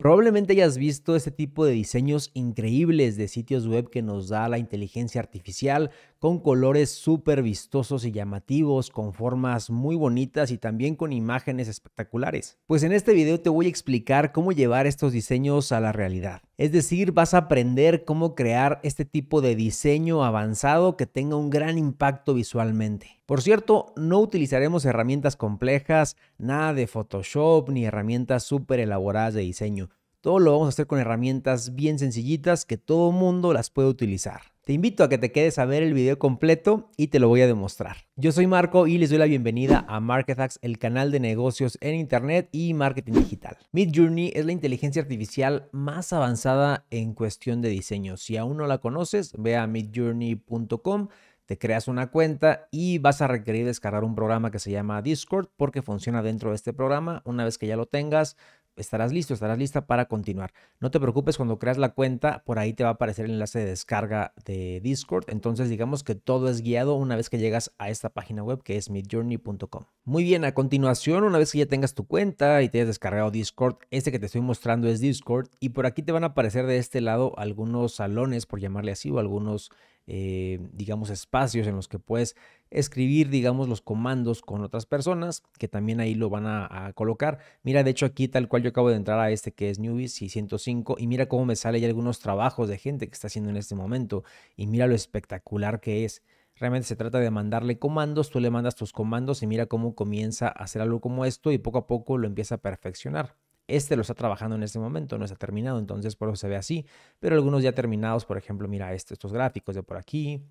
Probablemente hayas visto este tipo de diseños increíbles de sitios web que nos da la inteligencia artificial, con colores súper vistosos y llamativos, con formas muy bonitas y también con imágenes espectaculares. Pues en este video te voy a explicar cómo llevar estos diseños a la realidad. Es decir, vas a aprender cómo crear este tipo de diseño avanzado que tenga un gran impacto visualmente. Por cierto, no utilizaremos herramientas complejas, nada de Photoshop ni herramientas súper elaboradas de diseño. Todo lo vamos a hacer con herramientas bien sencillitas que todo mundo las puede utilizar. Te invito a que te quedes a ver el video completo y te lo voy a demostrar. Yo soy Marco y les doy la bienvenida a MarketAx, el canal de negocios en Internet y marketing digital. Midjourney es la inteligencia artificial más avanzada en cuestión de diseño. Si aún no la conoces, ve a midjourney.com te creas una cuenta y vas a requerir descargar un programa que se llama Discord porque funciona dentro de este programa. Una vez que ya lo tengas, estarás listo, estarás lista para continuar. No te preocupes, cuando creas la cuenta, por ahí te va a aparecer el enlace de descarga de Discord. Entonces, digamos que todo es guiado una vez que llegas a esta página web que es midjourney.com. Muy bien, a continuación, una vez que ya tengas tu cuenta y te hayas descargado Discord, este que te estoy mostrando es Discord y por aquí te van a aparecer de este lado algunos salones, por llamarle así, o algunos eh, digamos, espacios en los que puedes escribir, digamos, los comandos con otras personas, que también ahí lo van a, colocar. Mira, de hecho aquí tal cual yo acabo de entrar a este que es y 605 y mira cómo me sale ya algunos trabajos de gente que está haciendo en este momento y mira lo espectacular que es. Realmente se trata de mandarle comandos, tú le mandas tus comandos y mira cómo comienza a hacer algo como esto y poco a poco lo empieza a perfeccionar. Este lo está trabajando en este momento, no está terminado, entonces por eso se ve así. Pero algunos ya terminados, por ejemplo, mira este, estos gráficos de por aquí.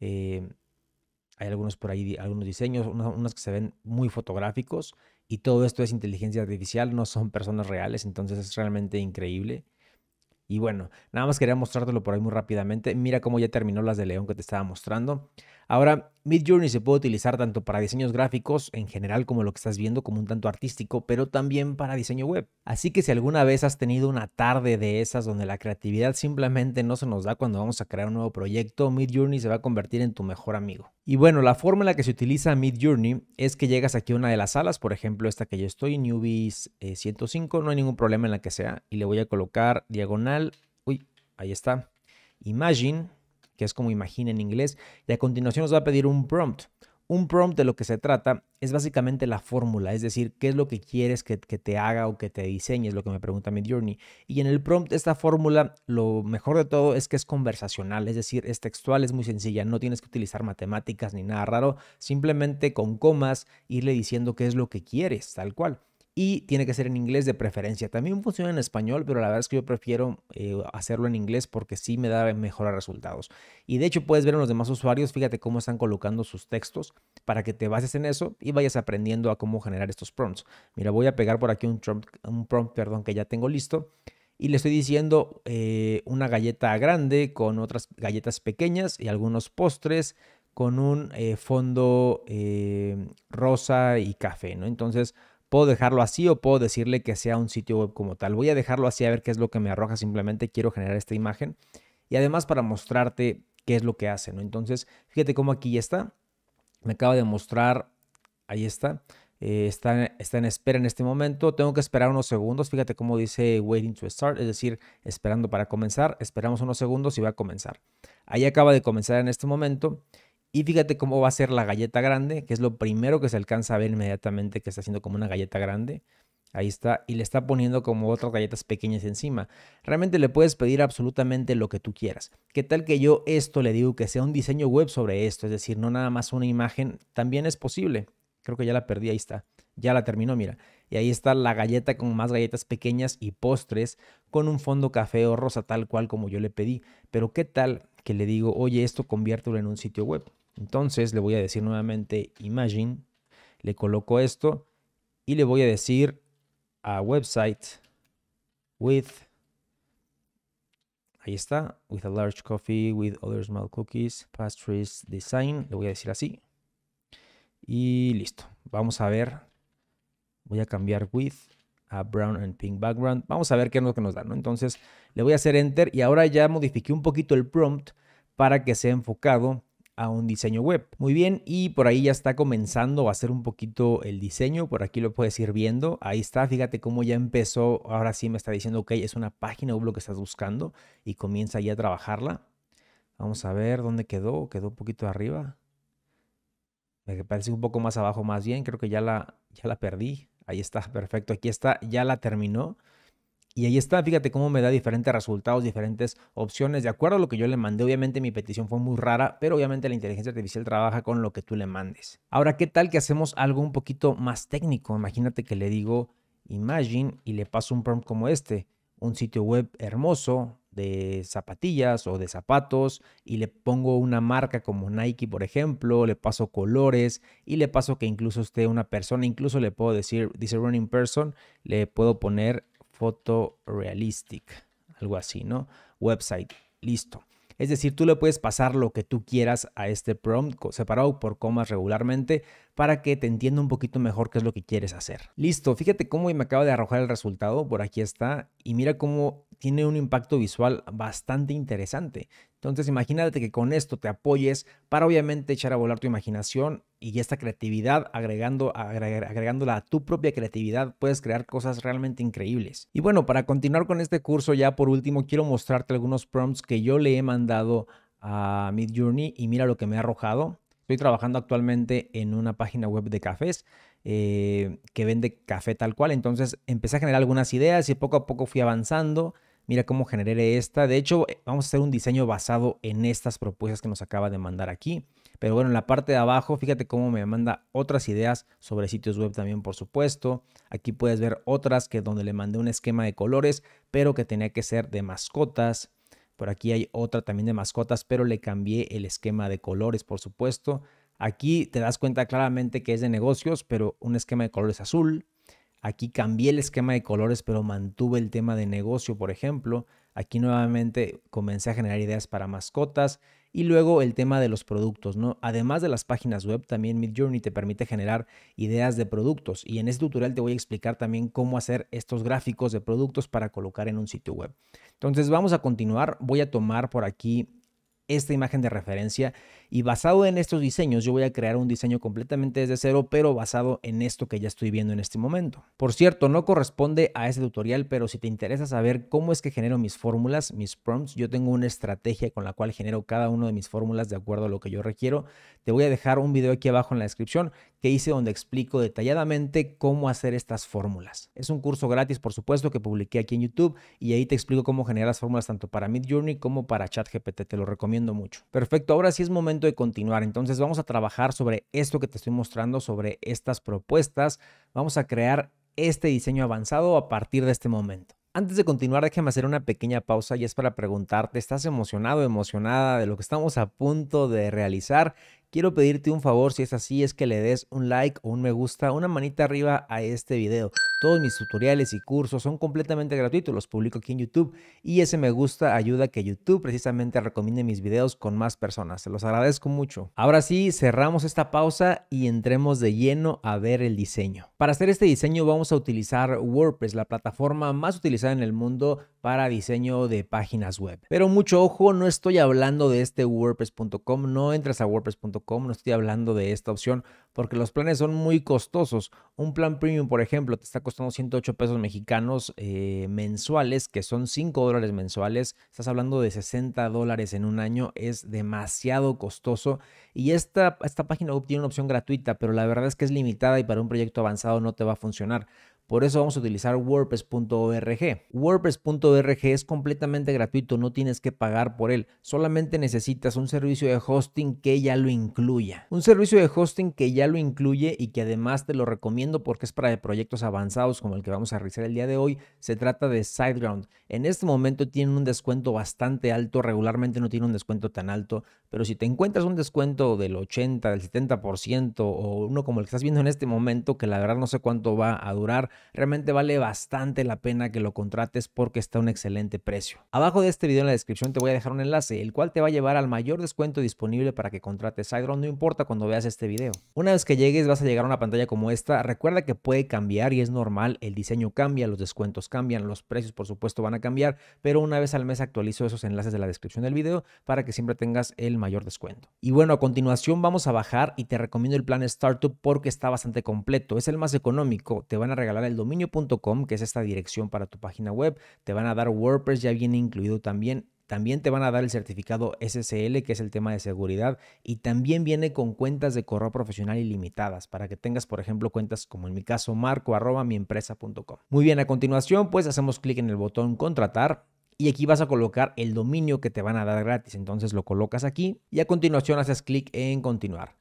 Eh, hay algunos por ahí, algunos diseños, unos, unos, que se ven muy fotográficos. Y todo esto es inteligencia artificial, no son personas reales, entonces es realmente increíble. Y bueno, nada más quería mostrártelo por ahí muy rápidamente. Mira cómo ya terminó las de León que te estaba mostrando. Ahora, Journey se puede utilizar tanto para diseños gráficos en general como lo que estás viendo como un tanto artístico, pero también para diseño web. Así que si alguna vez has tenido una tarde de esas donde la creatividad simplemente no se nos da cuando vamos a crear un nuevo proyecto, Midjourney se va a convertir en tu mejor amigo. Y bueno, la forma en la que se utiliza Journey es que llegas aquí a una de las salas, por ejemplo, esta que yo estoy, Newbies 105, eh, no hay ningún problema en la que sea, y le voy a colocar diagonal, uy, ahí está, Imagine que es como imagina en inglés, y a continuación nos va a pedir un prompt. Un prompt de lo que se trata es básicamente la fórmula, es decir, qué es lo que quieres que, que te haga o que te diseñes, lo que me pregunta mi journey. Y en el prompt, esta fórmula, lo mejor de todo es que es conversacional, es decir, es textual, es muy sencilla, no tienes que utilizar matemáticas ni nada raro, simplemente con comas irle diciendo qué es lo que quieres, tal cual y tiene que ser en inglés de preferencia. También funciona en español, pero la verdad es que yo prefiero eh, hacerlo en inglés porque sí me da mejores resultados. Y de hecho puedes ver en los demás usuarios, fíjate cómo están colocando sus textos para que te bases en eso y vayas aprendiendo a cómo generar estos prompts. Mira, voy a pegar por aquí un, prompt, perdón, que ya tengo listo. Y le estoy diciendo eh, una galleta grande con otras galletas pequeñas y algunos postres con un eh, fondo rosa y café, ¿no? Entonces Puedo dejarlo así o puedo decirle que sea un sitio web como tal. Voy a dejarlo así a ver qué es lo que me arroja. Simplemente quiero generar esta imagen. Y además para mostrarte qué es lo que hace, ¿no? Entonces, fíjate cómo aquí ya está. Me acaba de mostrar, ahí está. Eh, está, está, en espera en este momento. Tengo que esperar unos segundos. Fíjate cómo dice waiting to start, es decir, esperando para comenzar. Esperamos unos segundos y va a comenzar. Ahí acaba de comenzar en este momento. Y fíjate cómo va a ser la galleta grande, que es lo primero que se alcanza a ver inmediatamente que está haciendo como una galleta grande. Ahí está, y le está poniendo como otras galletas pequeñas encima. Realmente le puedes pedir absolutamente lo que tú quieras. ¿Qué tal que yo esto le digo que sea un diseño web sobre esto? Es decir, no nada más una imagen, también es posible. Creo que ya la perdí, ahí está. Ya la terminó, mira. Y ahí está la galleta con más galletas pequeñas y postres con un fondo café o rosa tal cual como yo le pedí. Pero ¿qué tal que le digo, oye, esto conviértelo en un sitio web? Entonces le voy a decir nuevamente Imagine, le coloco esto y le voy a decir a website with, ahí está, with a large coffee, with other small cookies, pastries, design, le voy a decir así. Y listo, vamos a ver, voy a cambiar with a brown and pink background. Vamos a ver qué es lo que nos da, ¿no? Entonces le voy a hacer enter y ahora ya modifiqué un poquito el prompt para que sea enfocado a un diseño web. Muy bien, y por ahí ya está comenzando a hacer un poquito el diseño, por aquí lo puedes ir viendo, ahí está, fíjate cómo ya empezó, ahora sí me está diciendo, ok, es una página web lo que estás buscando y comienza ya a trabajarla. Vamos a ver dónde quedó, quedó un poquito arriba. Me parece un poco más abajo más bien, creo que ya la, ya la perdí. Ahí está, perfecto, aquí está, ya la terminó. Y ahí está, fíjate cómo me da diferentes resultados, diferentes opciones. De acuerdo a lo que yo le mandé, obviamente mi petición fue muy rara, pero obviamente la inteligencia artificial trabaja con lo que tú le mandes. Ahora, ¿qué tal que hacemos algo un poquito más técnico? Imagínate que le digo Imagine y le paso un prompt como este, un sitio web hermoso de zapatillas o de zapatos y le pongo una marca como Nike, por ejemplo, le paso colores y le paso que incluso esté una persona, incluso le puedo decir, dice running person, le puedo poner photorealistic, algo así, ¿no? Website, listo. Es decir, tú le puedes pasar lo que tú quieras a este prompt separado por comas regularmente para que te entienda un poquito mejor qué es lo que quieres hacer. Listo, fíjate cómo me acaba de arrojar el resultado, por aquí está, y mira cómo tiene un impacto visual bastante interesante. Entonces imagínate que con esto te apoyes para obviamente echar a volar tu imaginación y esta creatividad, agregando, agregándola a tu propia creatividad, puedes crear cosas realmente increíbles. Y bueno, para continuar con este curso, ya por último quiero mostrarte algunos prompts que yo le he mandado a MidJourney y mira lo que me ha arrojado. Estoy trabajando actualmente en una página web de cafés eh, que vende café tal cual. Entonces empecé a generar algunas ideas y poco a poco fui avanzando. Mira cómo generé esta. De hecho, eh, vamos a hacer un diseño basado en estas propuestas que nos acaba de mandar aquí. Pero bueno, en la parte de abajo, fíjate cómo me manda otras ideas sobre sitios web también, por supuesto. Aquí puedes ver otras que donde le mandé un esquema de colores, pero que tenía que ser de mascotas, por aquí hay otra también de mascotas, pero le cambié el esquema de colores, por supuesto. Aquí te das cuenta claramente que es de negocios, pero un esquema de colores azul. Aquí cambié el esquema de colores, pero mantuve el tema de negocio, por ejemplo. Aquí nuevamente comencé a generar ideas para mascotas. Y luego el tema de los productos, ¿no? Además de las páginas web, también Midjourney te permite generar ideas de productos. Y en este tutorial te voy a explicar también cómo hacer estos gráficos de productos para colocar en un sitio web. Entonces vamos a continuar. Voy a tomar por aquí esta imagen de referencia y basado en estos diseños, yo voy a crear un diseño completamente desde cero, pero basado en esto que ya estoy viendo en este momento. Por cierto, no corresponde a este tutorial, pero si te interesa saber cómo es que genero mis fórmulas, mis prompts, yo tengo una estrategia con la cual genero cada uno de mis fórmulas de acuerdo a lo que yo requiero. Te voy a dejar un video aquí abajo en la descripción que hice donde explico detalladamente cómo hacer estas fórmulas. Es un curso gratis, por supuesto, que publiqué aquí en YouTube y ahí te explico cómo generar las fórmulas tanto para Journey como para ChatGPT. Te lo recomiendo mucho. Perfecto, ahora sí es momento de continuar. Entonces vamos a trabajar sobre esto que te estoy mostrando, sobre estas propuestas. Vamos a crear este diseño avanzado a partir de este momento. Antes de continuar, déjame hacer una pequeña pausa y es para preguntarte, ¿estás emocionado, emocionada de lo que estamos a punto de realizar? Quiero pedirte un favor, si es así, es que le des un like o un me gusta, una manita arriba a este video. Todos mis tutoriales y cursos son completamente gratuitos, los publico aquí en YouTube y ese me gusta ayuda a que YouTube precisamente recomiende mis videos con más personas. Se los agradezco mucho. Ahora sí, cerramos esta pausa y entremos de lleno a ver el diseño. Para hacer este diseño vamos a utilizar WordPress, la plataforma más utilizada en el mundo para diseño de páginas web. Pero mucho ojo, no estoy hablando de este wordpress.com, no entras a wordpress.com no estoy hablando de esta opción porque los planes son muy costosos. Un plan premium, por ejemplo, te está costando 108 pesos mexicanos eh, mensuales, que son 5 dólares mensuales. Estás hablando de 60 dólares en un año, es demasiado costoso. Y esta, esta página web tiene una opción gratuita, pero la verdad es que es limitada y para un proyecto avanzado no te va a funcionar. Por eso vamos a utilizar wordpress.org. Wordpress.org es completamente gratuito, no tienes que pagar por él. Solamente necesitas un servicio de hosting que ya lo incluya. Un servicio de hosting que ya lo incluye y que además te lo recomiendo porque es para proyectos avanzados como el que vamos a realizar el día de hoy. Se trata de SiteGround. En este momento tienen un descuento bastante alto. Regularmente no tiene un descuento tan alto, pero si te encuentras un descuento del 80, del 70% o uno como el que estás viendo en este momento, que la verdad no sé cuánto va a durar, Realmente vale bastante la pena que lo contrates porque está a un excelente precio. Abajo de este video en la descripción te voy a dejar un enlace, el cual te va a llevar al mayor descuento disponible para que contrates Sidron, no importa cuando veas este video. Una vez que llegues vas a llegar a una pantalla como esta. Recuerda que puede cambiar y es normal, el diseño cambia, los descuentos cambian, los precios por supuesto van a cambiar, pero una vez al mes actualizo esos enlaces de la descripción del video para que siempre tengas el mayor descuento. Y bueno, a continuación vamos a bajar y te recomiendo el plan Startup porque está bastante completo. Es el más económico, te van a regalar el dominio.com, que es esta dirección para tu página web. Te van a dar WordPress, ya viene incluido también. También te van a dar el certificado SSL, que es el tema de seguridad, y también viene con cuentas de correo profesional ilimitadas, para que tengas, por ejemplo, cuentas como en mi caso, marco arroba Muy bien, a continuación, pues hacemos clic en el botón contratar. Y aquí vas a colocar el dominio que te van a dar gratis. Entonces lo colocas aquí y a continuación haces clic en continuar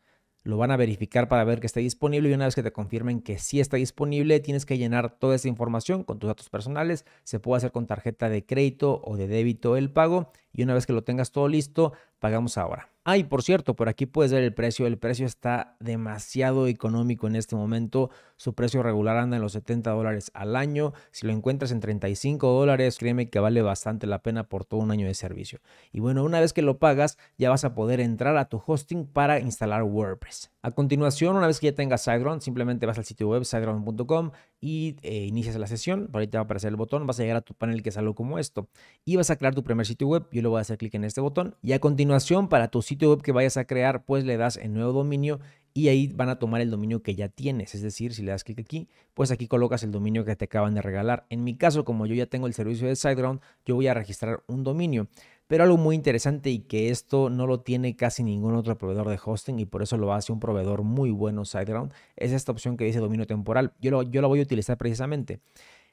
lo van a verificar para ver que esté disponible y una vez que te confirmen que sí está disponible, tienes que llenar toda esa información con tus datos personales. Se puede hacer con tarjeta de crédito o de débito el pago y una vez que lo tengas todo listo, pagamos ahora. Ah, y por cierto, por aquí puedes ver el precio. El precio está demasiado económico en este momento. Su precio regular anda en los 70 dólares al año. Si lo encuentras en 35 dólares, créeme que vale bastante la pena por todo un año de servicio. Y bueno, una vez que lo pagas, ya vas a poder entrar a tu hosting para instalar WordPress. A continuación, una vez que ya tengas SiteGround, simplemente vas al sitio web siteground.com y eh, inicias la sesión. Por ahí te va a aparecer el botón, vas a llegar a tu panel que es algo como esto y vas a crear tu primer sitio web. Yo le voy a hacer clic en este botón y a continuación para tu sitio web que vayas a crear, pues le das en nuevo dominio y ahí van a tomar el dominio que ya tienes. Es decir, si le das clic aquí, pues aquí colocas el dominio que te acaban de regalar. En mi caso, como yo ya tengo el servicio de SiteGround, yo voy a registrar un dominio. Pero algo muy interesante y que esto no lo tiene casi ningún otro proveedor de hosting y por eso lo hace un proveedor muy bueno SiteGround es esta opción que dice dominio temporal. Yo, yo la voy a utilizar precisamente.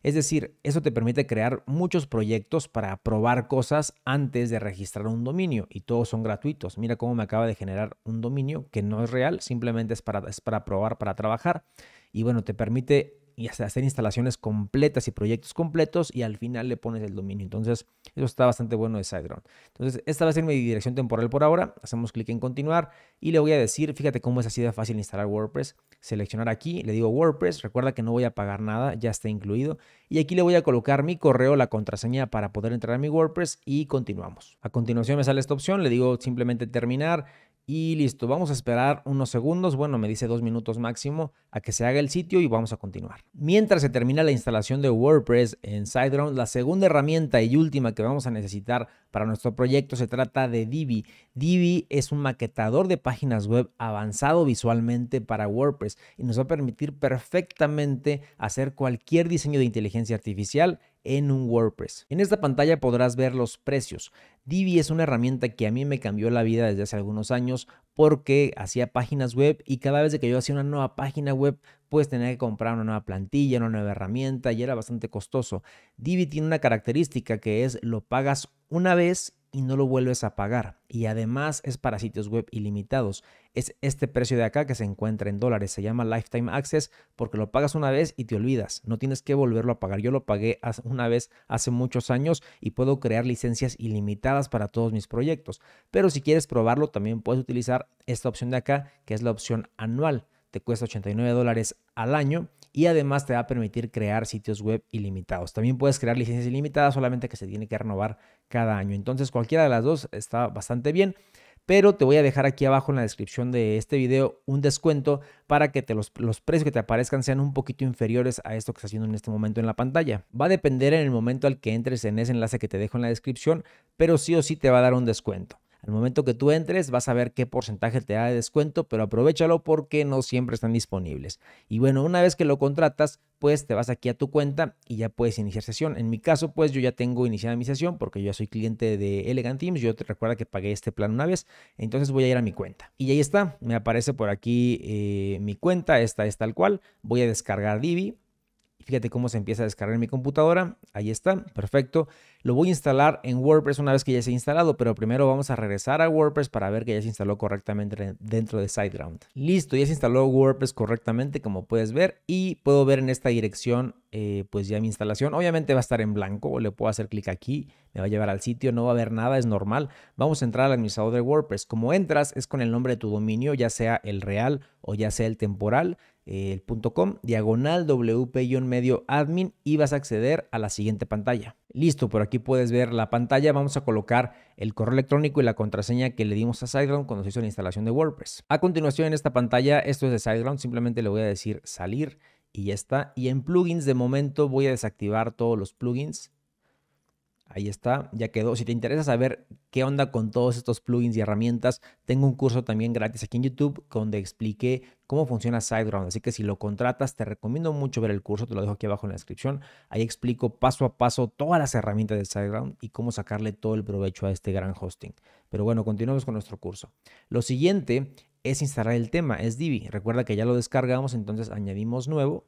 Es decir, eso te permite crear muchos proyectos para probar cosas antes de registrar un dominio y todos son gratuitos. Mira cómo me acaba de generar un dominio que no es real, simplemente es para, es para probar, para trabajar. Y bueno, te permite y hacer instalaciones completas y proyectos completos y al final le pones el dominio. Entonces, eso está bastante bueno de SiteGround. Entonces, esta va a ser mi dirección temporal por ahora. Hacemos clic en continuar y le voy a decir, fíjate cómo es así de fácil instalar WordPress. Seleccionar aquí, le digo WordPress, recuerda que no voy a pagar nada, ya está incluido. Y aquí le voy a colocar mi correo, la contraseña para poder entrar a mi WordPress y continuamos. A continuación me sale esta opción, le digo simplemente terminar y listo, vamos a esperar unos segundos, bueno, me dice dos minutos máximo, a que se haga el sitio y vamos a continuar. Mientras se termina la instalación de WordPress en SiteGround, la segunda herramienta y última que vamos a necesitar para nuestro proyecto. Se trata de Divi. Divi es un maquetador de páginas web avanzado visualmente para WordPress y nos va a permitir perfectamente hacer cualquier diseño de inteligencia artificial en un WordPress. En esta pantalla podrás ver los precios. Divi es una herramienta que a mí me cambió la vida desde hace algunos años porque hacía páginas web y cada vez que yo hacía una nueva página web, pues tenía que comprar una nueva plantilla, una nueva herramienta y era bastante costoso. Divi tiene una característica que es lo pagas una vez y no lo vuelves a pagar. Y además es para sitios web ilimitados. Es este precio de acá que se encuentra en dólares. Se llama Lifetime Access porque lo pagas una vez y te olvidas. No tienes que volverlo a pagar. Yo lo pagué una vez hace muchos años y puedo crear licencias ilimitadas para todos mis proyectos. Pero si quieres probarlo, también puedes utilizar esta opción de acá que es la opción anual te cuesta 89 dólares al año y además te va a permitir crear sitios web ilimitados. También puedes crear licencias ilimitadas, solamente que se tiene que renovar cada año. Entonces cualquiera de las dos está bastante bien pero te voy a dejar aquí abajo en la descripción de este video un descuento para que te los, los, precios que te aparezcan sean un poquito inferiores a esto que está haciendo en este momento en la pantalla. Va a depender en el momento al que entres en ese enlace que te dejo en la descripción, pero sí o sí te va a dar un descuento. Al momento que tú entres vas a ver qué porcentaje te da de descuento, pero aprovechalo porque no siempre están disponibles. Y bueno, una vez que lo contratas, pues te vas aquí a tu cuenta y ya puedes iniciar sesión. En mi caso, pues yo ya tengo iniciada mi sesión porque yo ya soy cliente de Elegant Teams. Yo te recuerdo que pagué este plan una vez, entonces voy a ir a mi cuenta. Y ahí está, me aparece por aquí eh, mi cuenta, esta es tal cual. Voy a descargar Divi, Fíjate cómo se empieza a descargar mi computadora. Ahí está, perfecto. Lo voy a instalar en WordPress una vez que ya se ha instalado, pero primero vamos a regresar a WordPress para ver que ya se instaló correctamente dentro de SiteGround. Listo, ya se instaló WordPress correctamente, como puedes ver, y puedo ver en esta dirección, eh, pues ya mi instalación. Obviamente va a estar en blanco, le puedo hacer clic aquí, me va a llevar al sitio, no va a haber nada, es normal. Vamos a entrar al administrador de WordPress. Como entras, es con el nombre de tu dominio, ya sea el real o ya sea el temporal el punto .com, diagonal wp-medio admin y vas a acceder a la siguiente pantalla. Listo, por aquí puedes ver la pantalla. Vamos a colocar el correo electrónico y la contraseña que le dimos a SiteGround cuando se hizo la instalación de WordPress. A continuación en esta pantalla, esto es de SiteGround, simplemente le voy a decir salir y ya está. Y en plugins de momento voy a desactivar todos los plugins Ahí está, ya quedó. Si te interesa saber qué onda con todos estos plugins y herramientas, tengo un curso también gratis aquí en YouTube donde expliqué cómo funciona SiteGround. Así que si lo contratas, te recomiendo mucho ver el curso, te lo dejo aquí abajo en la descripción. Ahí explico paso a paso todas las herramientas de SiteGround y cómo sacarle todo el provecho a este gran hosting. Pero bueno, continuamos con nuestro curso. Lo siguiente es instalar el tema, es Divi. Recuerda que ya lo descargamos, entonces añadimos nuevo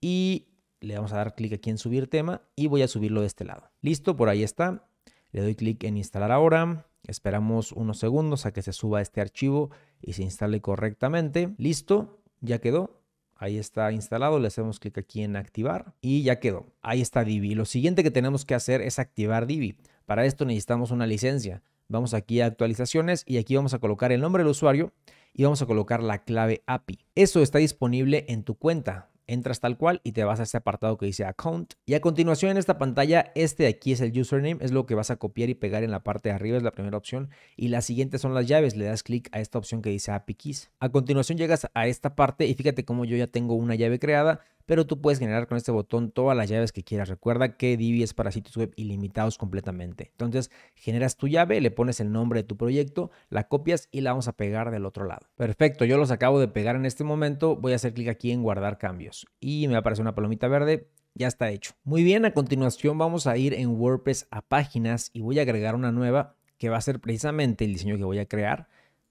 y le vamos a dar clic aquí en subir tema y voy a subirlo de este lado. Listo, por ahí está. Le doy clic en instalar ahora. Esperamos unos segundos a que se suba este archivo y se instale correctamente. Listo, ya quedó. Ahí está instalado, le hacemos clic aquí en activar y ya quedó. Ahí está Divi. Lo siguiente que tenemos que hacer es activar Divi. Para esto necesitamos una licencia. Vamos aquí a actualizaciones y aquí vamos a colocar el nombre del usuario y vamos a colocar la clave API. Eso está disponible en tu cuenta entras tal cual y te vas a este apartado que dice account. Y a continuación en esta pantalla, este de aquí es el username, es lo que vas a copiar y pegar en la parte de arriba, es la primera opción. Y la siguiente son las llaves, le das clic a esta opción que dice API Keys. A continuación llegas a esta parte y fíjate cómo yo ya tengo una llave creada pero tú puedes generar con este botón todas las llaves que quieras. Recuerda que Divi es para sitios web ilimitados completamente. Entonces, generas tu llave, le pones el nombre de tu proyecto, la copias y la vamos a pegar del otro lado. Perfecto, yo los acabo de pegar en este momento. Voy a hacer clic aquí en guardar cambios y me aparece una palomita verde ya está hecho. Muy bien, a continuación vamos a ir en WordPress a páginas y voy a agregar una nueva que va a ser precisamente el diseño que voy a crear.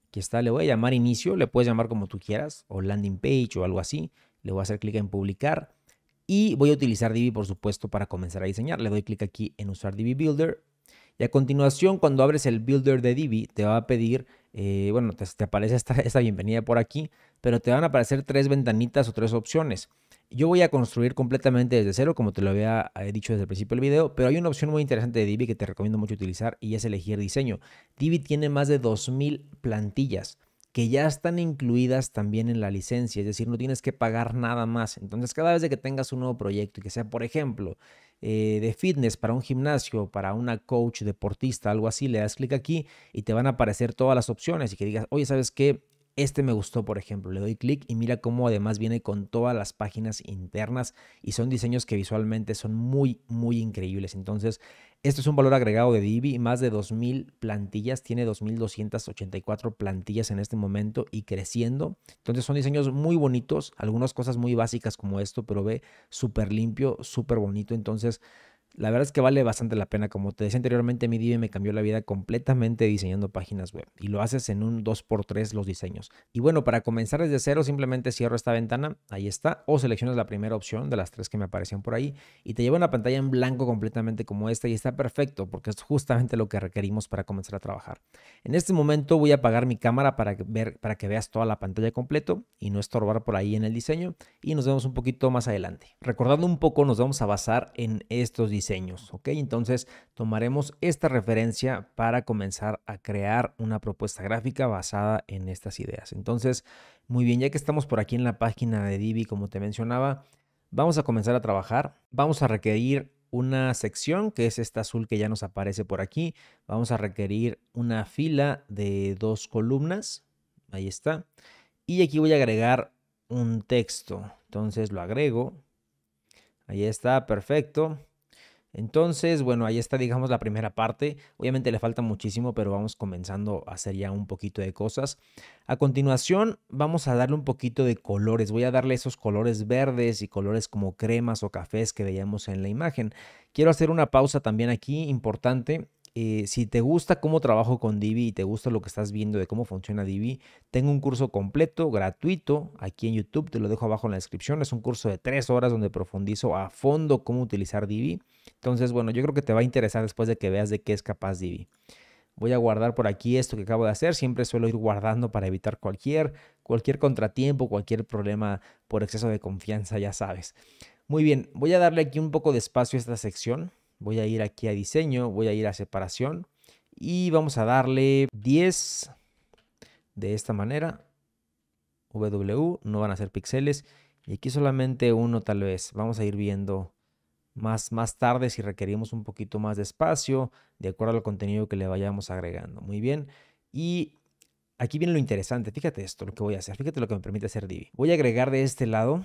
Aquí está, le voy a llamar inicio, le puedes llamar como tú quieras, o landing page o algo así. Le voy a hacer clic en publicar y voy a utilizar Divi, por supuesto, para comenzar a diseñar. Le doy clic aquí en usar Divi Builder. Y a continuación, cuando abres el Builder de Divi, te va a pedir, eh, bueno, te, aparece esta, esta, bienvenida por aquí, pero te van a aparecer tres ventanitas o tres opciones. Yo voy a construir completamente desde cero, como te lo había eh, dicho desde el principio del video, pero hay una opción muy interesante de Divi que te recomiendo mucho utilizar y es elegir diseño. Divi tiene más de 2.000 plantillas que ya están incluidas también en la licencia, es decir, no tienes que pagar nada más. Entonces, cada vez que tengas un nuevo proyecto y que sea, por ejemplo, eh, de fitness para un gimnasio, para una coach deportista, algo así, le das clic aquí y te van a aparecer todas las opciones y que digas, oye, ¿sabes qué? Este me gustó, por ejemplo, le doy clic y mira cómo además viene con todas las páginas internas y son diseños que visualmente son muy, muy increíbles. Entonces, esto es un valor agregado de Divi, más de 2.000 plantillas, tiene 2.284 plantillas en este momento y creciendo. Entonces son diseños muy bonitos, algunas cosas muy básicas como esto, pero ve súper limpio, súper bonito. Entonces la verdad es que vale bastante la pena. Como te decía anteriormente, mi Divi me cambió la vida completamente diseñando páginas web. Y lo haces en un 2x3 los diseños. Y bueno, para comenzar desde cero, simplemente cierro esta ventana. Ahí está. O seleccionas la primera opción de las tres que me aparecen por ahí. Y te lleva una pantalla en blanco completamente como esta. Y está perfecto porque es justamente lo que requerimos para comenzar a trabajar. En este momento voy a apagar mi cámara para, ver, para que veas toda la pantalla completo. Y no estorbar por ahí en el diseño. Y nos vemos un poquito más adelante. Recordando un poco, nos vamos a basar en estos diseños diseños, ¿ok? Entonces tomaremos esta referencia para comenzar a crear una propuesta gráfica basada en estas ideas. Entonces, muy bien, ya que estamos por aquí en la página de Divi, como te mencionaba, vamos a comenzar a trabajar. Vamos a requerir una sección, que es esta azul que ya nos aparece por aquí. Vamos a requerir una fila de dos columnas. Ahí está. Y aquí voy a agregar un texto. Entonces lo agrego. Ahí está, perfecto. Entonces, bueno, ahí está, digamos, la primera parte. Obviamente le falta muchísimo, pero vamos comenzando a hacer ya un poquito de cosas. A continuación, vamos a darle un poquito de colores. Voy a darle esos colores verdes y colores como cremas o cafés que veíamos en la imagen. Quiero hacer una pausa también aquí importante eh, si te gusta cómo trabajo con Divi y te gusta lo que estás viendo de cómo funciona Divi, tengo un curso completo, gratuito, aquí en YouTube, te lo dejo abajo en la descripción. Es un curso de tres horas donde profundizo a fondo cómo utilizar Divi. Entonces, bueno, yo creo que te va a interesar después de que veas de qué es capaz Divi. Voy a guardar por aquí esto que acabo de hacer. Siempre suelo ir guardando para evitar cualquier, cualquier contratiempo, cualquier problema por exceso de confianza, ya sabes. Muy bien, voy a darle aquí un poco de espacio a esta sección Voy a ir aquí a diseño, voy a ir a separación y vamos a darle 10 de esta manera. W, no van a ser píxeles y aquí solamente uno tal vez. Vamos a ir viendo más, más tarde si requerimos un poquito más de espacio de acuerdo al contenido que le vayamos agregando. Muy bien. Y aquí viene lo interesante. Fíjate esto, lo que voy a hacer. Fíjate lo que me permite hacer Divi. Voy a agregar de este lado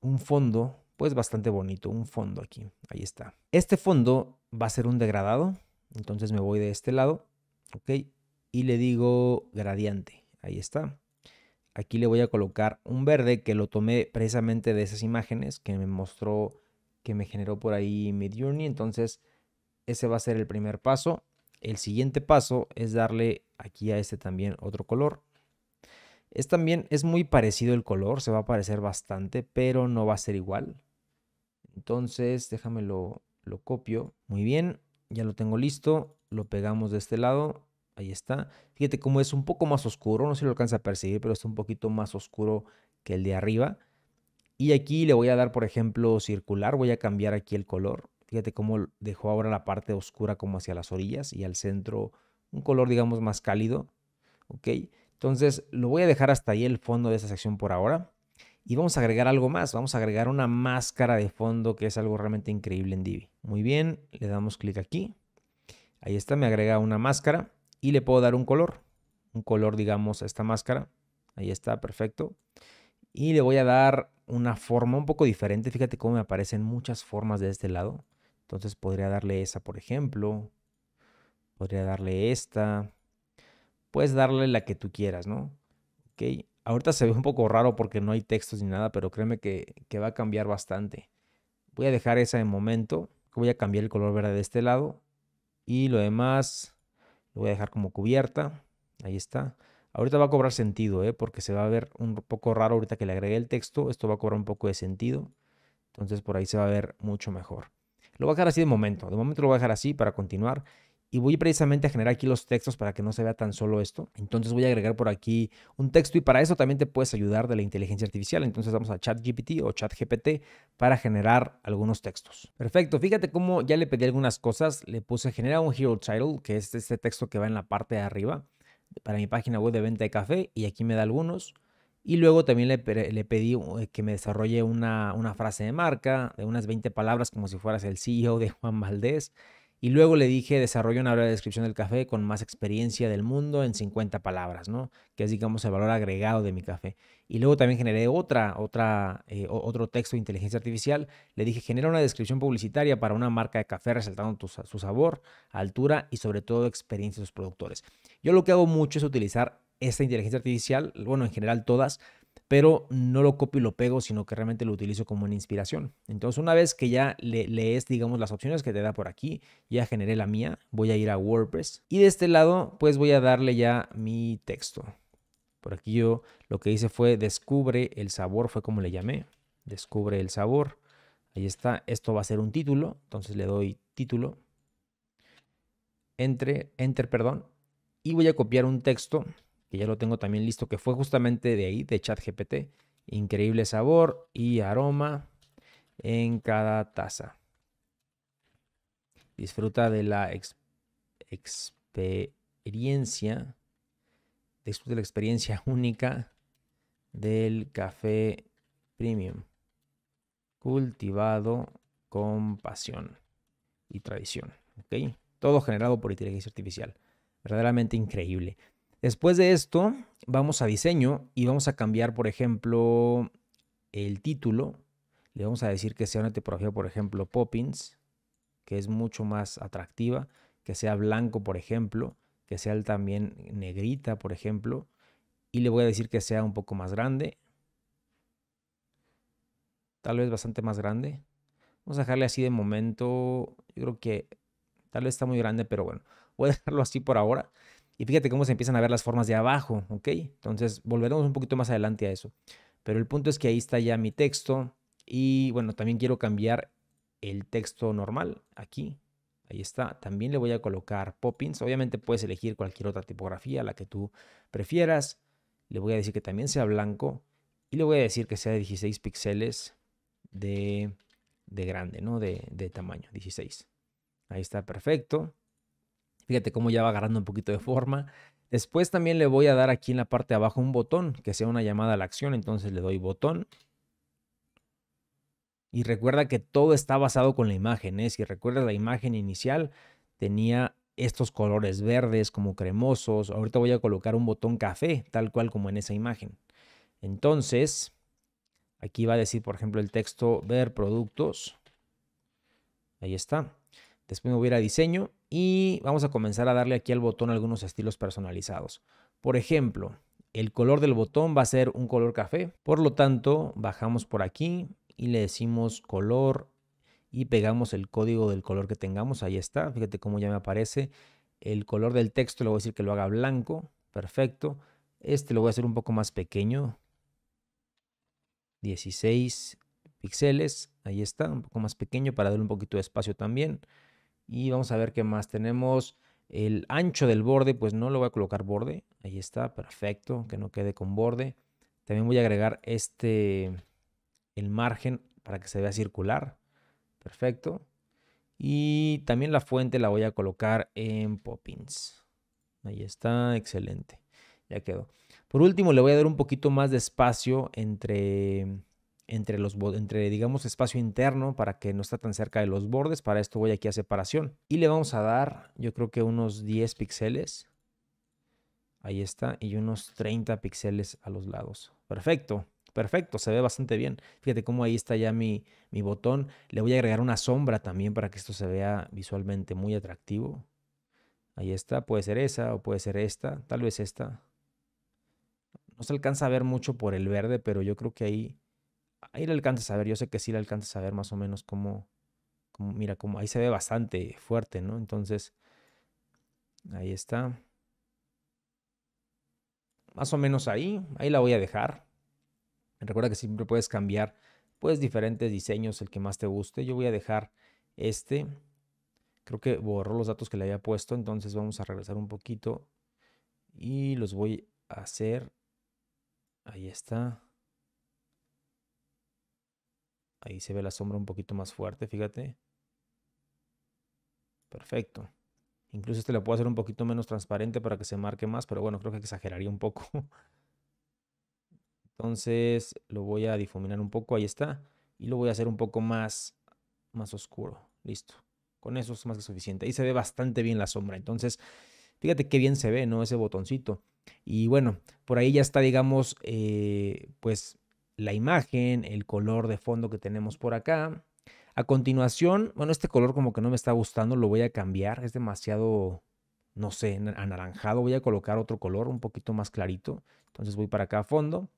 un fondo pues bastante bonito, un fondo aquí, ahí está. Este fondo va a ser un degradado, entonces me voy de este lado, ok, y le digo gradiente, ahí está. Aquí le voy a colocar un verde que lo tomé precisamente de esas imágenes que me mostró, que me generó por ahí journey, entonces ese va a ser el primer paso. El siguiente paso es darle aquí a este también otro color, es también, es muy parecido el color, se va a parecer bastante, pero no va a ser igual. Entonces, déjamelo, lo copio. Muy bien, ya lo tengo listo. Lo pegamos de este lado. Ahí está. Fíjate cómo es un poco más oscuro. No sé si lo alcanza a percibir, pero está un poquito más oscuro que el de arriba. Y aquí le voy a dar, por ejemplo, circular. Voy a cambiar aquí el color. Fíjate cómo dejó ahora la parte oscura como hacia las orillas y al centro un color, digamos, más cálido. ¿Ok? Entonces lo voy a dejar hasta ahí el fondo de esa sección por ahora. Y vamos a agregar algo más, vamos a agregar una máscara de fondo que es algo realmente increíble en Divi. Muy bien, le damos clic aquí. Ahí está, me agrega una máscara y le puedo dar un color. Un color, digamos, a esta máscara. Ahí está, perfecto. Y le voy a dar una forma un poco diferente. Fíjate cómo me aparecen muchas formas de este lado. Entonces podría darle esa, por ejemplo. Podría darle esta. Puedes darle la que tú quieras, ¿no? Ok, Ahorita se ve un poco raro porque no hay textos ni nada, pero créeme que, va a cambiar bastante. Voy a dejar esa de momento. Voy a cambiar el color verde de este lado. Y lo demás lo voy a dejar como cubierta. Ahí está. Ahorita va a cobrar sentido, ¿eh? porque se va a ver un poco raro ahorita que le agregué el texto. Esto va a cobrar un poco de sentido. Entonces por ahí se va a ver mucho mejor. Lo voy a dejar así de momento. De momento lo voy a dejar así para continuar y voy precisamente a generar aquí los textos para que no se vea tan solo esto. Entonces voy a agregar por aquí un texto y para eso también te puedes ayudar de la inteligencia artificial. Entonces vamos a ChatGPT o ChatGPT para generar algunos textos. Perfecto, fíjate cómo ya le pedí algunas cosas. Le puse generar un hero title, que es este texto que va en la parte de arriba para mi página web de venta de café y aquí me da algunos. Y luego también le, pedí eh, que me desarrolle una, una frase de marca de unas 20 palabras como si fueras el CEO de Juan Valdés y luego le dije, desarrolla una breve descripción del café con más experiencia del mundo en 50 palabras, ¿no? Que es, digamos, el valor agregado de mi café. Y luego también generé otra, otra, eh, otro texto de inteligencia artificial. Le dije, genera una descripción publicitaria para una marca de café resaltando su sabor, altura y sobre todo experiencia de sus productores. Yo lo que hago mucho es utilizar esta inteligencia artificial, bueno, en general todas, pero no lo copio y lo pego, sino que realmente lo utilizo como una inspiración. Entonces, una vez que ya lees, digamos, las opciones que te da por aquí, ya generé la mía, voy a ir a WordPress y de este lado, pues voy a darle ya mi texto. Por aquí yo lo que hice fue descubre el sabor, fue como le llamé, descubre el sabor. Ahí está, esto va a ser un título, entonces le doy título, entre, enter, perdón, y voy a copiar un texto ya lo tengo también listo, que fue justamente de ahí, de ChatGPT. Increíble sabor y aroma en cada taza. Disfruta de la experiencia. Disfruta de la experiencia única del café premium. Cultivado con pasión y tradición. Todo generado por inteligencia artificial. Verdaderamente increíble. Después de esto, vamos a diseño y vamos a cambiar, por ejemplo, el título. Le vamos a decir que sea una tipografía, por ejemplo, Poppins, que es mucho más atractiva, que sea blanco, por ejemplo, que sea también negrita, por ejemplo. Y le voy a decir que sea un poco más grande. Tal vez bastante más grande. Vamos a dejarle así de momento. Yo creo que tal vez está muy grande, pero bueno, voy a dejarlo así por ahora. Y fíjate cómo se empiezan a ver las formas de abajo, ¿ok? Entonces volveremos un poquito más adelante a eso. Pero el punto es que ahí está ya mi texto y bueno, también quiero cambiar el texto normal aquí. Ahí está. También le voy a colocar Poppins. Obviamente puedes elegir cualquier otra tipografía, la que tú prefieras. Le voy a decir que también sea blanco y le voy a decir que sea de 16 píxeles de, de grande, ¿no? De, de tamaño, 16. Ahí está, perfecto. Fíjate cómo ya va agarrando un poquito de forma. Después también le voy a dar aquí en la parte de abajo un botón que sea una llamada a la acción. Entonces le doy botón. Y recuerda que todo está basado con la imagen. ¿eh? Si recuerdas la imagen inicial, tenía estos colores verdes como cremosos. Ahorita voy a colocar un botón café, tal cual como en esa imagen. Entonces, aquí va a decir, por ejemplo, el texto ver productos. Ahí está. Después me voy a ir a diseño y vamos a comenzar a darle aquí al botón algunos estilos personalizados. Por ejemplo, el color del botón va a ser un color café, por lo tanto bajamos por aquí y le decimos color y pegamos el código del color que tengamos, ahí está, fíjate cómo ya me aparece. El color del texto le voy a decir que lo haga blanco, perfecto. Este lo voy a hacer un poco más pequeño, 16 píxeles, ahí está, un poco más pequeño para darle un poquito de espacio también. Y vamos a ver qué más tenemos. El ancho del borde, pues no lo voy a colocar borde. Ahí está, perfecto, que no quede con borde. También voy a agregar este, el margen para que se vea circular. Perfecto. Y también la fuente la voy a colocar en Poppins. Ahí está, excelente. Ya quedó. Por último, le voy a dar un poquito más de espacio entre entre, los, entre, digamos, espacio interno para que no está tan cerca de los bordes. Para esto voy aquí a separación. Y le vamos a dar, yo creo que unos 10 píxeles. Ahí está. Y unos 30 píxeles a los lados. Perfecto. Perfecto, se ve bastante bien. Fíjate cómo ahí está ya mi, mi botón. Le voy a agregar una sombra también para que esto se vea visualmente muy atractivo. Ahí está, puede ser esa o puede ser esta, tal vez esta. No se alcanza a ver mucho por el verde, pero yo creo que ahí ahí le alcanzas a ver, yo sé que sí le alcanzas a ver más o menos cómo, mira, como ahí se ve bastante fuerte, ¿no? Entonces, ahí está. Más o menos ahí, ahí la voy a dejar. Recuerda que siempre puedes cambiar, pues, diferentes diseños, el que más te guste. Yo voy a dejar este. Creo que borró los datos que le había puesto, entonces vamos a regresar un poquito y los voy a hacer. Ahí está. Ahí se ve la sombra un poquito más fuerte, fíjate. Perfecto. Incluso este lo puedo hacer un poquito menos transparente para que se marque más, pero bueno, creo que exageraría un poco. Entonces lo voy a difuminar un poco, ahí está. Y lo voy a hacer un poco más, más oscuro. Listo. Con eso es más que suficiente. Ahí se ve bastante bien la sombra. Entonces, fíjate qué bien se ve, ¿no? Ese botoncito. Y bueno, por ahí ya está, digamos, eh, pues la imagen, el color de fondo que tenemos por acá. A continuación, bueno, este color como que no me está gustando, lo voy a cambiar. Es demasiado, no sé, anaranjado. Voy a colocar otro color un poquito más clarito. Entonces voy para acá a fondo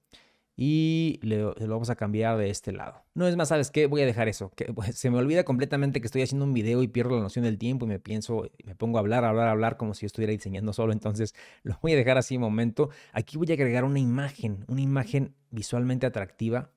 y lo vamos a cambiar de este lado. No es más, ¿sabes qué? Voy a dejar eso. Que, se me olvida completamente que estoy haciendo un video y pierdo la noción del tiempo y me pienso, me pongo a hablar, hablar, hablar como si estuviera diseñando solo. Entonces lo voy a dejar así un momento. Aquí voy a agregar una imagen, una imagen visualmente atractiva,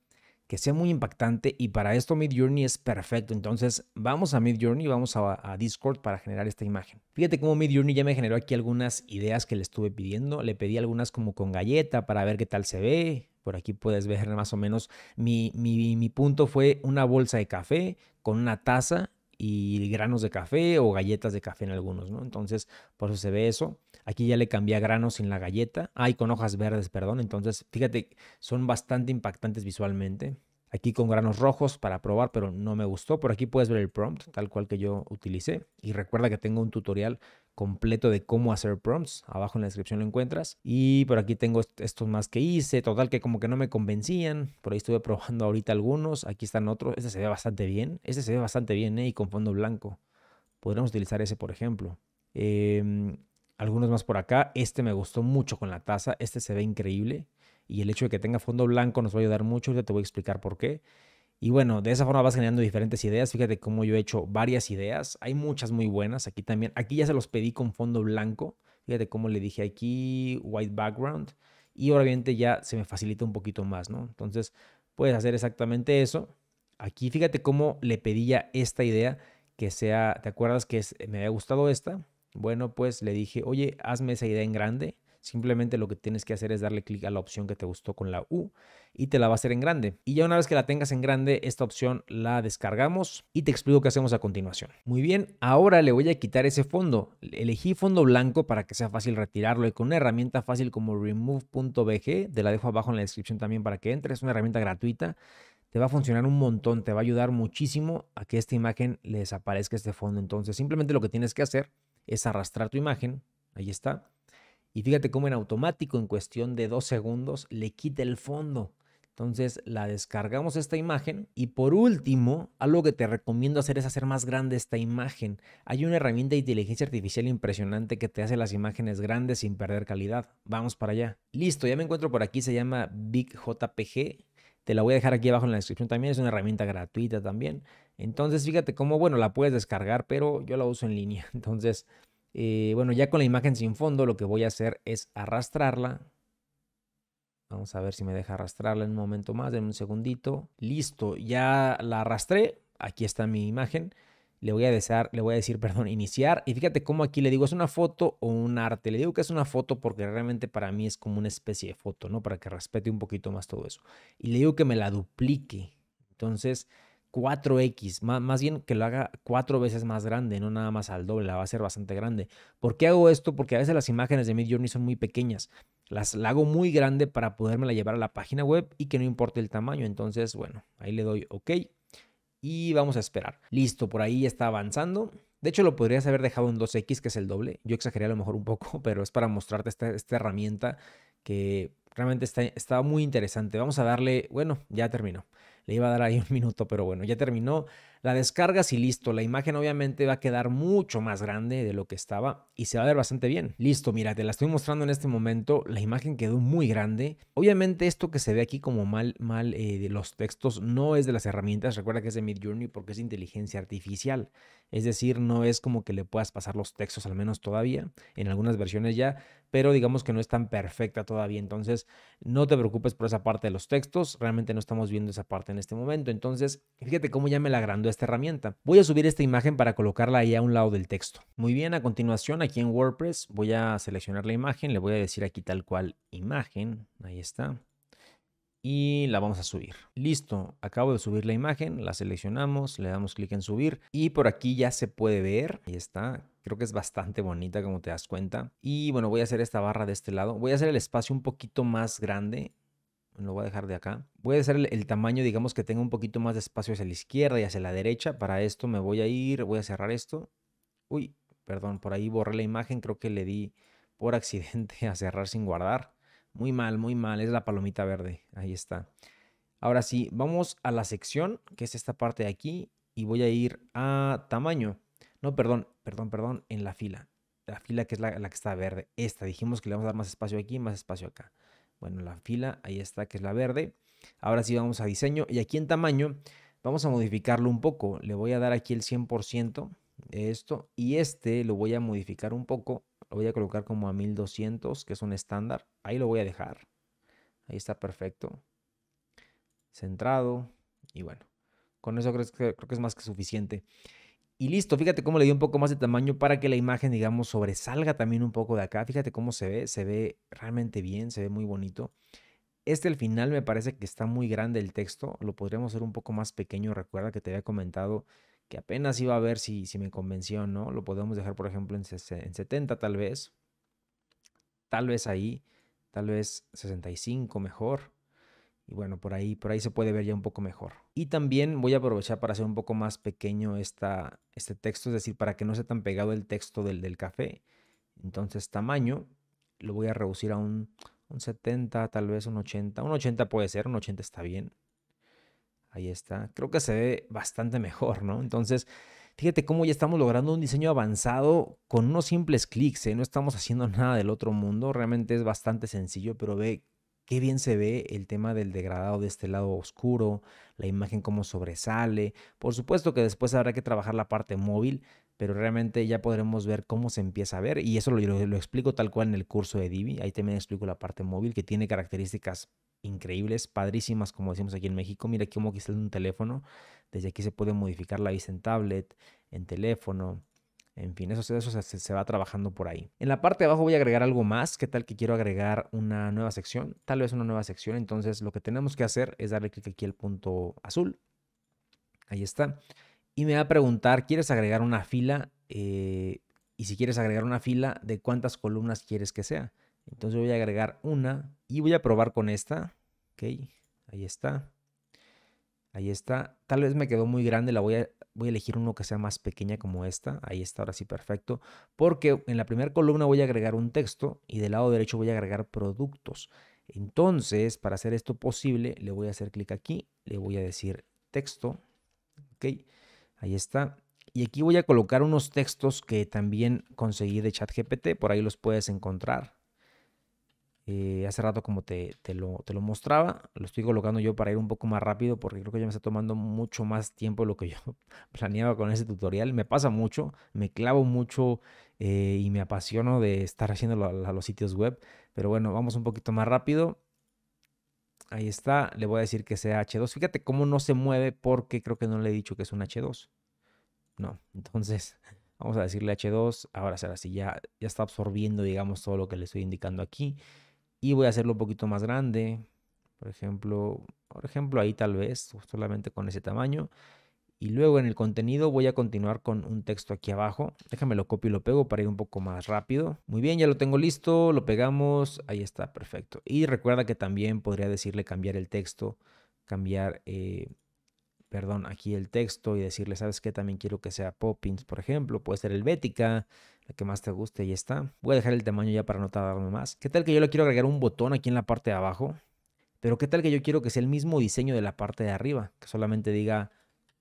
que sea muy impactante y para esto Journey es perfecto. Entonces vamos a Mid Journey, vamos a, Discord para generar esta imagen. Fíjate cómo Journey ya me generó aquí algunas ideas que le estuve pidiendo. Le pedí algunas como con galleta para ver qué tal se ve. Por aquí puedes ver más o menos mi, mi, mi punto fue una bolsa de café con una taza y granos de café o galletas de café en algunos, ¿no? Entonces, por eso se ve eso. Aquí ya le cambié a granos sin la galleta. Ay, ah, y con hojas verdes, perdón. Entonces, fíjate, son bastante impactantes visualmente. Aquí con granos rojos para probar, pero no me gustó. Por aquí puedes ver el prompt, tal cual que yo utilicé. Y recuerda que tengo un tutorial completo de cómo hacer prompts. Abajo en la descripción lo encuentras. Y por aquí tengo estos más que hice. Total que como que no me convencían. Por ahí estuve probando ahorita algunos. Aquí están otros. Este se ve bastante bien. Este se ve bastante bien ¿eh? y con fondo blanco. Podríamos utilizar ese, por ejemplo. Em, algunos más por acá. Este me gustó mucho con la taza. Este se ve increíble. Y el hecho de que tenga fondo blanco nos va a ayudar mucho. Ya te voy a explicar por qué. Y bueno, de esa forma vas generando diferentes ideas. Fíjate cómo yo he hecho varias ideas. Hay muchas muy buenas aquí también. Aquí ya se los pedí con fondo blanco. Fíjate cómo le dije aquí, white background. Y obviamente ya se me facilita un poquito más, ¿no? Entonces puedes hacer exactamente eso. Aquí fíjate cómo le pedí esta idea que sea, ¿te acuerdas que me había gustado esta? Bueno, pues le dije, oye, hazme esa idea en grande. Simplemente lo que tienes que hacer es darle clic a la opción que te gustó con la U y te la va a hacer en grande. Y ya una vez que la tengas en grande, esta opción la descargamos y te explico qué hacemos a continuación. Muy bien, ahora le voy a quitar ese fondo. Elegí fondo blanco para que sea fácil retirarlo y con una herramienta fácil como remove.bg, te la dejo abajo en la descripción también para que entres, es una herramienta gratuita te va a funcionar un montón, te va a ayudar muchísimo a que esta imagen le desaparezca este fondo. Entonces, simplemente lo que tienes que hacer es arrastrar tu imagen, ahí está, y fíjate cómo en automático, en cuestión de dos segundos, le quita el fondo. Entonces la descargamos esta imagen y por último, algo que te recomiendo hacer es hacer más grande esta imagen. Hay una herramienta de inteligencia artificial impresionante que te hace las imágenes grandes sin perder calidad. Vamos para allá. Listo, ya me encuentro por aquí, se llama BigJPG. Te la voy a dejar aquí abajo en la descripción también, es una herramienta gratuita también. Entonces fíjate cómo, bueno, la puedes descargar, pero yo la uso en línea. Entonces eh, bueno, ya con la imagen sin fondo lo que voy a hacer es arrastrarla. Vamos a ver si me deja arrastrarla en un momento más, en un segundito. Listo, ya la arrastré. Aquí está mi imagen. Le voy a desear, le voy a decir, perdón, iniciar. Y fíjate cómo aquí le digo es una foto o un arte. Le digo que es una foto porque realmente para mí es como una especie de foto, ¿no? Para que respete un poquito más todo eso. Y le digo que me la duplique. Entonces, 4X, más, bien que lo haga cuatro veces más grande, no nada más al doble, la va a ser bastante grande. ¿Por qué hago esto? Porque a veces las imágenes de Mid Journey son muy pequeñas. Las, la hago muy grande para podérmela llevar a la página web y que no importe el tamaño. Entonces, bueno, ahí le doy OK y vamos a esperar. Listo, por ahí está avanzando. De hecho, lo podrías haber dejado en 2X, que es el doble. Yo exageré a lo mejor un poco, pero es para mostrarte esta, herramienta que realmente está, está muy interesante. Vamos a darle, bueno, ya terminó. Le iba a dar ahí un minuto, pero bueno, ya terminó. La descargas y listo. La imagen obviamente va a quedar mucho más grande de lo que estaba y se va a ver bastante bien. Listo, mira, te la estoy mostrando en este momento. La imagen quedó muy grande. Obviamente esto que se ve aquí como mal, mal eh, de los textos no es de las herramientas. Recuerda que es de Mid Journey porque es inteligencia artificial. Es decir, no es como que le puedas pasar los textos, al menos todavía, en algunas versiones ya, pero digamos que no es tan perfecta todavía. Entonces, no te preocupes por esa parte de los textos. Realmente no estamos viendo esa parte en este momento. Entonces, fíjate cómo ya me la agrandó esta herramienta. Voy a subir esta imagen para colocarla ahí a un lado del texto. Muy bien, a continuación aquí en WordPress voy a seleccionar la imagen, le voy a decir aquí tal cual imagen, ahí está. Y la vamos a subir. Listo, acabo de subir la imagen, la seleccionamos, le damos clic en subir y por aquí ya se puede ver, ahí está, creo que es bastante bonita como te das cuenta. Y bueno, voy a hacer esta barra de este lado. Voy a hacer el espacio un poquito más grande lo voy a dejar de acá. Voy a hacer el, tamaño, digamos que tenga un poquito más de espacio hacia la izquierda y hacia la derecha. Para esto me voy a ir, voy a cerrar esto. Uy, perdón, por ahí borré la imagen, creo que le di por accidente a cerrar sin guardar. Muy mal, muy mal, es la palomita verde, ahí está. Ahora sí, vamos a la sección, que es esta parte de aquí, y voy a ir a tamaño. No, perdón, perdón, perdón, en la fila. La fila que es la, la que está verde, esta. Dijimos que le vamos a dar más espacio aquí, más espacio acá. Bueno, la fila, ahí está, que es la verde. Ahora sí vamos a diseño y aquí en tamaño vamos a modificarlo un poco. Le voy a dar aquí el 100% de esto y este lo voy a modificar un poco. Lo voy a colocar como a 1200, que es un estándar. Ahí lo voy a dejar. Ahí está perfecto. Centrado y bueno, con eso creo, creo que es más que suficiente. Y listo, fíjate cómo le dio un poco más de tamaño para que la imagen, digamos, sobresalga también un poco de acá. Fíjate cómo se ve, se ve realmente bien, se ve muy bonito. Este al final me parece que está muy grande el texto, lo podríamos hacer un poco más pequeño. Recuerda que te había comentado que apenas iba a ver si, si me convenció o no. Lo podemos dejar, por ejemplo, en, en 70 tal vez. Tal vez ahí, tal vez 65 mejor. Y bueno, por ahí, por ahí se puede ver ya un poco mejor. Y también voy a aprovechar para hacer un poco más pequeño este texto, es decir, para que no sea tan pegado el texto del, del café. Entonces, tamaño lo voy a reducir a un, un 70, tal vez un 80. Un 80 puede ser, un 80 está bien. Ahí está. Creo que se ve bastante mejor, ¿no? Entonces, fíjate cómo ya estamos logrando un diseño avanzado con unos simples clics, ¿eh? No estamos haciendo nada del otro mundo, realmente es bastante sencillo, pero ve qué bien se ve el tema del degradado de este lado oscuro, la imagen cómo sobresale. Por supuesto que después habrá que trabajar la parte móvil, pero realmente ya podremos ver cómo se empieza a ver y eso lo, explico tal cual en el curso de Divi. Ahí también explico la parte móvil que tiene características increíbles, padrísimas, como decimos aquí en México. Mira cómo aquí un teléfono. Desde aquí se puede modificar la vista en tablet, en teléfono, en fin, eso, se, va trabajando por ahí. En la parte de abajo voy a agregar algo más. ¿Qué tal que quiero agregar una nueva sección? Tal vez una nueva sección. Entonces lo que tenemos que hacer es darle clic aquí al punto azul. Ahí está. Y me va a preguntar, ¿quieres agregar una fila? Eh, y si quieres agregar una fila, ¿de cuántas columnas quieres que sea? Entonces voy a agregar una y voy a probar con esta. Ok, ahí está. Ahí está. Tal vez me quedó muy grande, la voy a, voy a elegir uno que sea más pequeña como esta. Ahí está, ahora sí, perfecto. Porque en la primera columna voy a agregar un texto y del lado derecho voy a agregar productos. Entonces, para hacer esto posible, le voy a hacer clic aquí, le voy a decir texto. Ok, ahí está. Y aquí voy a colocar unos textos que también conseguí de ChatGPT, por ahí los puedes encontrar. Eh, hace rato, como te, te, lo, te, lo, mostraba, lo estoy colocando yo para ir un poco más rápido porque creo que ya me está tomando mucho más tiempo de lo que yo planeaba con ese tutorial. Me pasa mucho, me clavo mucho eh, y me apasiono de estar haciendo a, los sitios web. Pero bueno, vamos un poquito más rápido. Ahí está, le voy a decir que sea H2. Fíjate cómo no se mueve porque creo que no le he dicho que es un H2. No, entonces vamos a decirle H2. Ahora será así, ya, ya está absorbiendo, digamos, todo lo que le estoy indicando aquí y voy a hacerlo un poquito más grande. Por ejemplo, por ejemplo, ahí tal vez, solamente con ese tamaño. Y luego en el contenido voy a continuar con un texto aquí abajo. Déjame lo copio y lo pego para ir un poco más rápido. Muy bien, ya lo tengo listo, lo pegamos, ahí está, perfecto. Y recuerda que también podría decirle cambiar el texto, cambiar, eh, perdón, aquí el texto y decirle, ¿sabes qué? También quiero que sea Poppins, por ejemplo. Puede ser Helvética, que más te guste y está. Voy a dejar el tamaño ya para no tardarme más. ¿Qué tal que yo le quiero agregar un botón aquí en la parte de abajo? Pero ¿qué tal que yo quiero que sea el mismo diseño de la parte de arriba? Que solamente diga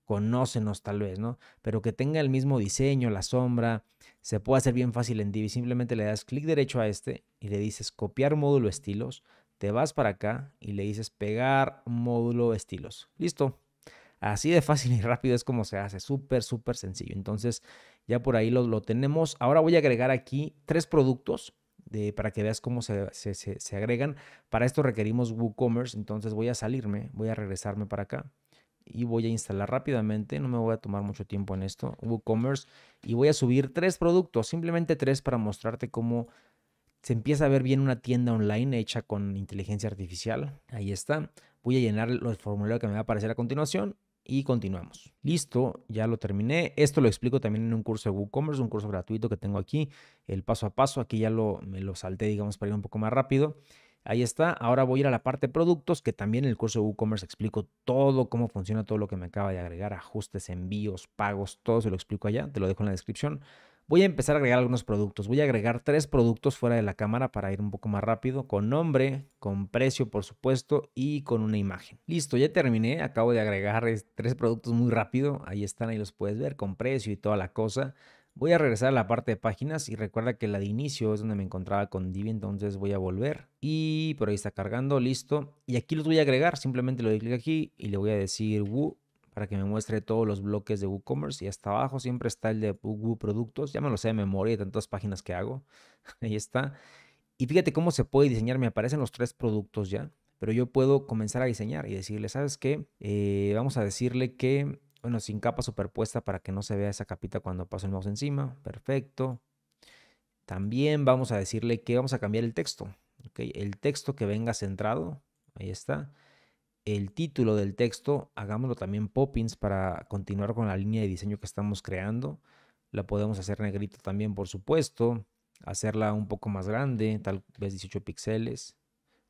conócenos tal vez, ¿no? Pero que tenga el mismo diseño, la sombra, se puede hacer bien fácil en Divi. Simplemente le das clic derecho a este y le dices copiar módulo estilos, te vas para acá y le dices pegar módulo estilos. Listo. Así de fácil y rápido es como se hace, súper, súper sencillo. Entonces, ya por ahí lo, tenemos. Ahora voy a agregar aquí tres productos para que veas cómo se, agregan. Para esto requerimos WooCommerce, entonces voy a salirme, voy a regresarme para acá y voy a instalar rápidamente, no me voy a tomar mucho tiempo en esto, WooCommerce, y voy a subir tres productos, simplemente tres para mostrarte cómo se empieza a ver bien una tienda online hecha con inteligencia artificial. Ahí está. Voy a llenar los formularios que me va a aparecer a continuación y continuamos. Listo, ya lo terminé. Esto lo explico también en un curso de WooCommerce, un curso gratuito que tengo aquí, el paso a paso. Aquí ya lo, me lo salté, digamos, para ir un poco más rápido. Ahí está. Ahora voy a ir a la parte de productos, que también en el curso de WooCommerce explico todo, cómo funciona todo lo que me acaba de agregar, ajustes, envíos, pagos, todo se lo explico allá. Te lo dejo en la descripción. Voy a empezar a agregar algunos productos. Voy a agregar tres productos fuera de la cámara para ir un poco más rápido, con nombre, con precio, por supuesto, y con una imagen. Listo, ya terminé. Acabo de agregar tres productos muy rápido. Ahí están, ahí los puedes ver, con precio y toda la cosa. Voy a regresar a la parte de páginas y recuerda que la de inicio es donde me encontraba con Divi, entonces voy a volver y por ahí está cargando, listo. Y aquí los voy a agregar, simplemente le doy clic aquí y le voy a decir para que me muestre todos los bloques de WooCommerce. Y hasta abajo siempre está el de Woo Productos. Ya me lo sé de memoria de tantas páginas que hago. Ahí está. Y fíjate cómo se puede diseñar. Me aparecen los tres productos ya. Pero yo puedo comenzar a diseñar y decirle, ¿sabes qué? Eh, vamos a decirle que, bueno, sin capa superpuesta para que no se vea esa capita cuando paso el mouse encima. Perfecto. También vamos a decirle que vamos a cambiar el texto. El texto que venga centrado. Ahí está el título del texto, hagámoslo también Poppins para continuar con la línea de diseño que estamos creando. La podemos hacer negrito también, por supuesto. Hacerla un poco más grande, tal vez 18 píxeles.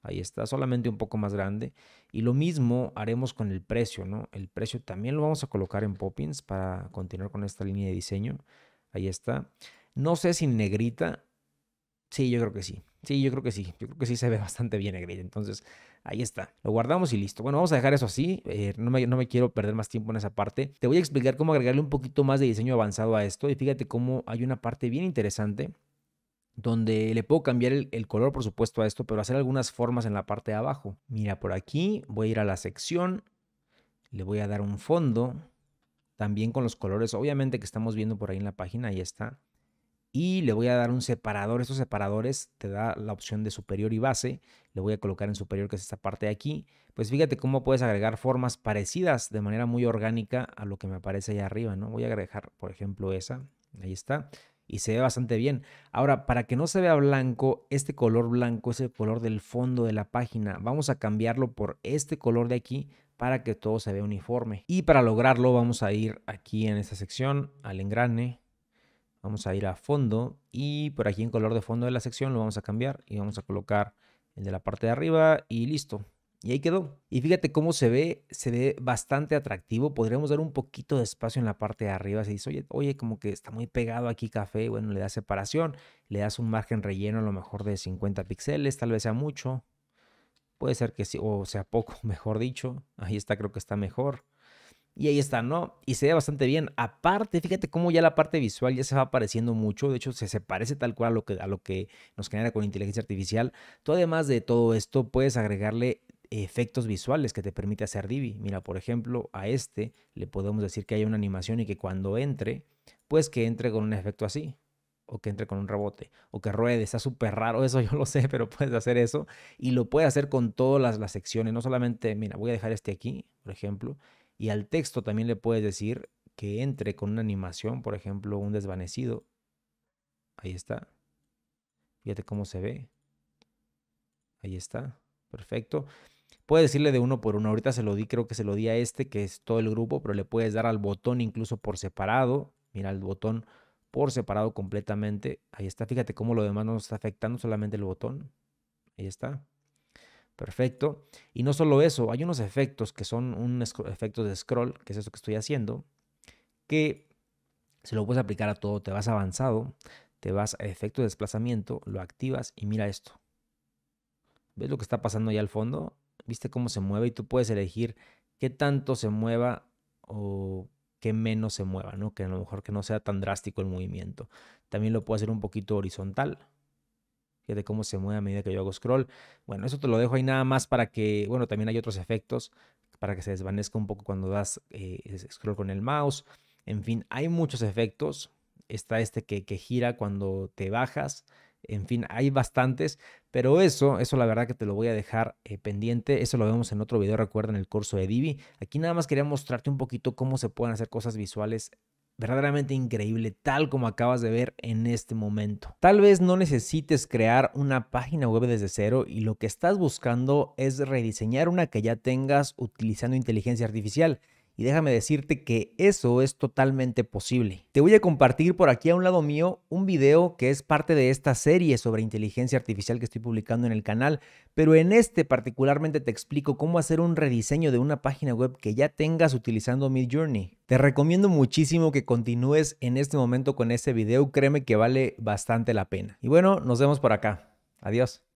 Ahí está, solamente un poco más grande. Y lo mismo haremos con el precio, ¿no? El precio también lo vamos a colocar en Poppins para continuar con esta línea de diseño. Ahí está. No sé si negrita. Sí, yo creo que sí. Sí, yo creo que sí. Yo creo que sí se ve bastante bien el grid. Entonces, ahí está. Lo guardamos y listo. Bueno, vamos a dejar eso así. Eh, no, me, quiero perder más tiempo en esa parte. Te voy a explicar cómo agregarle un poquito más de diseño avanzado a esto. Y fíjate cómo hay una parte bien interesante donde le puedo cambiar el color, por supuesto, a esto, pero hacer algunas formas en la parte de abajo. Mira, por aquí voy a ir a la sección. Le voy a dar un fondo. También con los colores, obviamente, que estamos viendo por ahí en la página. Ahí está y le voy a dar un separador. Estos separadores te da la opción de superior y base. Le voy a colocar en superior, que es esta parte de aquí. Pues fíjate cómo puedes agregar formas parecidas de manera muy orgánica a lo que me aparece allá arriba, ¿no? Voy a agregar, por ejemplo, esa. Ahí está. Y se ve bastante bien. Ahora, para que no se vea blanco, este color blanco es el color del fondo de la página. Vamos a cambiarlo por este color de aquí para que todo se vea uniforme. Y para lograrlo, vamos a ir aquí en esta sección al engrane Vamos a ir a fondo y por aquí en color de fondo de la sección lo vamos a cambiar y vamos a colocar el de la parte de arriba y listo. Y ahí quedó. Y fíjate cómo se ve, se ve bastante atractivo. Podríamos dar un poquito de espacio en la parte de arriba. Se dice, oye, oye, como que está muy pegado aquí café. Bueno, le das separación, le das un margen relleno a lo mejor de 50 píxeles, tal vez sea mucho. Puede ser que sí, o sea poco, mejor dicho. Ahí está, creo que está mejor. Y ahí está, ¿no? Y se ve bastante bien. Aparte, fíjate cómo ya la parte visual ya se va apareciendo mucho. De hecho, se, se parece tal cual a lo, que, a lo que nos genera con inteligencia artificial. Tú además de todo esto, puedes agregarle efectos visuales que te permite hacer Divi. Mira, por ejemplo, a este le podemos decir que hay una animación y que cuando entre, pues que entre con un efecto así o que entre con un rebote, o que ruede, está súper raro, eso yo lo sé, pero puedes hacer eso, y lo puedes hacer con todas las, las, secciones, no solamente, mira, voy a dejar este aquí, por ejemplo, y al texto también le puedes decir que entre con una animación, por ejemplo, un desvanecido. Ahí está. Fíjate cómo se ve. Ahí está. Perfecto. Puedes decirle de uno por uno. Ahorita se lo di, creo que se lo di a este, que es todo el grupo, pero le puedes dar al botón incluso por separado. Mira, el botón por separado completamente. Ahí está. Fíjate cómo lo demás no nos está afectando, solamente el botón. Ahí está. Perfecto. Y no solo eso, hay unos efectos que son un efecto de scroll, que es eso que estoy haciendo, que se lo puedes aplicar a todo. Te vas avanzado, te vas a efecto de desplazamiento, lo activas y mira esto. ¿Ves lo que está pasando ahí al fondo? ¿Viste cómo se mueve? Y tú puedes elegir qué tanto se mueva o qué menos se mueva, ¿no? Que a lo mejor que no sea tan drástico el movimiento. También lo puedo hacer un poquito horizontal, de cómo se mueve a medida que yo hago scroll. Bueno, eso te lo dejo ahí nada más para que, bueno, también hay otros efectos para que se desvanezca un poco cuando das eh, scroll con el mouse. En fin, hay muchos efectos. Está este que, que gira cuando te bajas. En fin, hay bastantes, pero eso, eso la verdad que te lo voy a dejar eh, pendiente. Eso lo vemos en otro video, recuerda, en el curso de Divi. Aquí nada más quería mostrarte un poquito cómo se pueden hacer cosas visuales verdaderamente increíble, tal como acabas de ver en este momento. Tal vez no necesites crear una página web desde cero y lo que estás buscando es rediseñar una que ya tengas utilizando inteligencia artificial y déjame decirte que eso es totalmente posible. Te voy a compartir por aquí a un lado mío un video que es parte de esta serie sobre inteligencia artificial que estoy publicando en el canal, pero en este particularmente te explico cómo hacer un rediseño de una página web que ya tengas utilizando Midjourney. Te recomiendo muchísimo que continúes en este momento con ese video, créeme que vale bastante la pena. Y bueno, nos vemos por acá. Adiós.